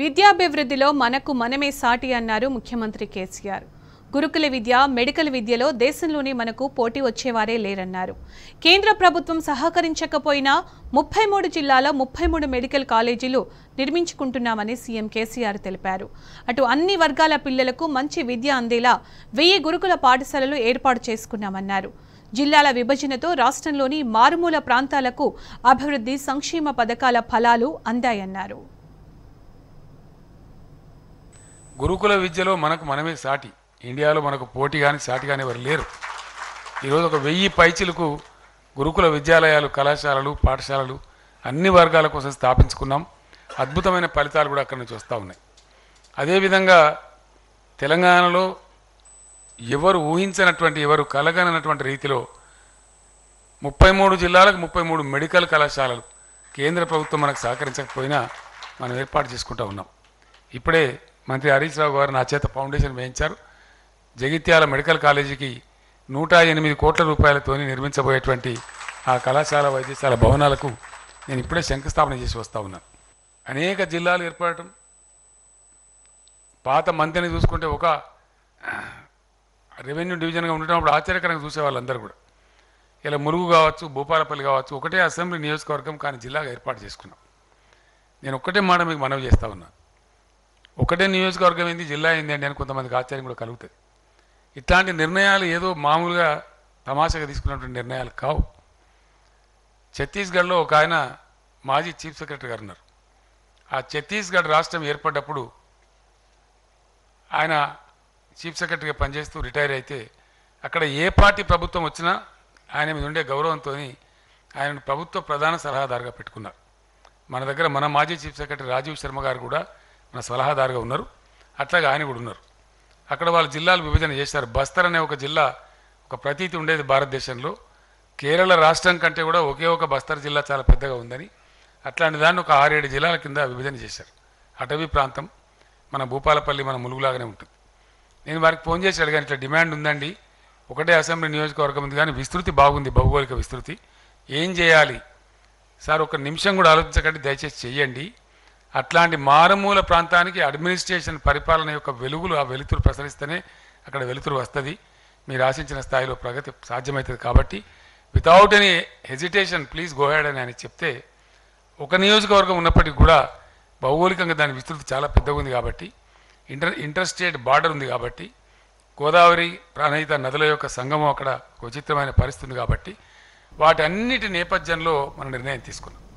విద్యాభివృద్ధిలో మనకు మనమే సాటి అన్నారు ముఖ్యమంత్రి కేసీఆర్ గురుకుల విద్య మెడికల్ విద్యలో దేశంలోనే మనకు పోటీ వచ్చేవారే లేరన్నారు కేంద్ర ప్రభుత్వం సహకరించకపోయినా ముప్పై మూడు జిల్లాల ముప్పై మూడు మెడికల్ కాలేజీలు నిర్మించుకుంటున్నామని సీఎం కేసీఆర్ తెలిపారు అటు అన్ని వర్గాల పిల్లలకు మంచి విద్య అందేలా వెయ్యి గురుకుల పాఠశాలలు ఏర్పాటు చేసుకున్నామన్నారు జిల్లాల విభజనతో రాష్ట్రంలోని మారుమూల ప్రాంతాలకు అభివృద్ధి సంక్షేమ పథకాల ఫలాలు అందాయన్నారు గురుకుల విద్యలో మనకు మనమే సాటి ఇండియాలో మనకు పోటీ కానీ సాటి కానీ ఎవరు లేరు ఈరోజు ఒక వెయ్యి పైచిలకు గురుకుల విద్యాలయాలు కళాశాలలు పాఠశాలలు అన్ని వర్గాల కోసం స్థాపించుకున్నాం అద్భుతమైన ఫలితాలు కూడా అక్కడి నుంచి వస్తూ ఉన్నాయి అదేవిధంగా తెలంగాణలో ఎవరు ఊహించినటువంటి ఎవరు కలగనటువంటి రీతిలో ముప్పై మూడు జిల్లాలకు ముప్పై మూడు మెడికల్ కళాశాలలు కేంద్ర ప్రభుత్వం మనకు సహకరించకపోయినా మనం ఏర్పాటు చేసుకుంటూ ఉన్నాం ఇప్పుడే మంత్రి హరీష్ రావు గారు నా చేత ఫౌండేషన్ వేయించారు జగిత్యాల మెడికల్ కాలేజీకి నూట ఎనిమిది కోట్ల రూపాయలతో నిర్మించబోయేటువంటి ఆ కళాశాల వైద్యశాల భవనాలకు నేను ఇప్పుడే శంకుస్థాపన చేసి వస్తూ ఉన్నాను అనేక జిల్లాలు ఏర్పడటం పాత మంత్రిని చూసుకుంటే ఒక రెవెన్యూ డివిజన్గా ఉండటప్పుడు ఆశ్చర్యకరంగా చూసేవాళ్ళందరూ కూడా ఇలా మురుగు కావచ్చు భూపాలపల్లి కావచ్చు ఒకటే అసెంబ్లీ నియోజకవర్గం కానీ జిల్లాగా ఏర్పాటు చేసుకున్నాం నేను ఒక్కటే మాట మీకు మనవి చేస్తూ ఉన్నాను ఒకటే నియోజకవర్గం ఏంది జిల్లా ఏంది అండి అని కొంతమందికి ఆశ్చర్యం కూడా కలుగుతుంది ఇట్లాంటి నిర్ణయాలు ఏదో మామూలుగా తమాషగా తీసుకున్నటువంటి నిర్ణయాలు కావు ఛత్తీస్గఢ్లో ఒక ఆయన మాజీ చీఫ్ సెక్రటరీ గారు ఉన్నారు ఆ ఛత్తీస్గఢ్ రాష్ట్రం ఏర్పడ్డప్పుడు ఆయన చీఫ్ సెక్రటరీగా పనిచేస్తూ రిటైర్ అయితే అక్కడ ఏ పార్టీ ప్రభుత్వం వచ్చినా ఆయన మీద ఉండే గౌరవంతో ఆయనను ప్రభుత్వ ప్రధాన సలహాదారుగా పెట్టుకున్నారు మన దగ్గర మన మాజీ చీఫ్ సెక్రటరీ రాజీవ్ శర్మ గారు కూడా మన సలహాదారుగా ఉన్నారు అట్లాగే ఆయన కూడా ఉన్నారు అక్కడ వాళ్ళు జిల్లాలు విభజన చేశారు బస్తర్ అనే ఒక జిల్లా ఒక ప్రతీతి ఉండేది భారతదేశంలో కేరళ రాష్ట్రం కంటే కూడా ఒకే ఒక బస్తర్ జిల్లా చాలా పెద్దగా ఉందని అట్లాంటి దాన్ని ఒక ఆరేడు జిల్లాల కింద విభజన చేశారు అటవీ ప్రాంతం మన భూపాలపల్లి మన ములుగులాగానే ఉంటుంది నేను వారికి ఫోన్ చేసి అడిగాను ఇట్లా డిమాండ్ ఉందండి ఒకటే అసెంబ్లీ నియోజకవర్గం ఉంది కానీ విస్తృతి బాగుంది భౌగోళిక విస్తృతి ఏం చేయాలి సార్ ఒక నిమిషం కూడా ఆలోచించకండి దయచేసి చేయండి అట్లాంటి మారుమూల ప్రాంతానికి అడ్మినిస్ట్రేషన్ పరిపాలన యొక్క వెలుగులు ఆ వెలుతురు ప్రసరిస్తేనే అక్కడ వెలుతురు వస్తుంది మీరు ఆశించిన స్థాయిలో ప్రగతి సాధ్యమవుతుంది కాబట్టి without any hesitation please go ahead అని ఆయన చెప్తే ఒక నియోజకవర్గం ఉన్నప్పటికీ కూడా భౌగోళికంగా దాని విస్తృతి చాలా పెద్దగా ఉంది కాబట్టి ఇంటర్ ఇంటర్స్టేట్ బార్డర్ ఉంది కాబట్టి గోదావరి ప్రాణహిత నదుల యొక్క సంగమం అక్కడ విచిత్రమైన పరిస్థితి ఉంది కాబట్టి అన్నిటి నేపథ్యంలో మనం నిర్ణయం తీసుకున్నాం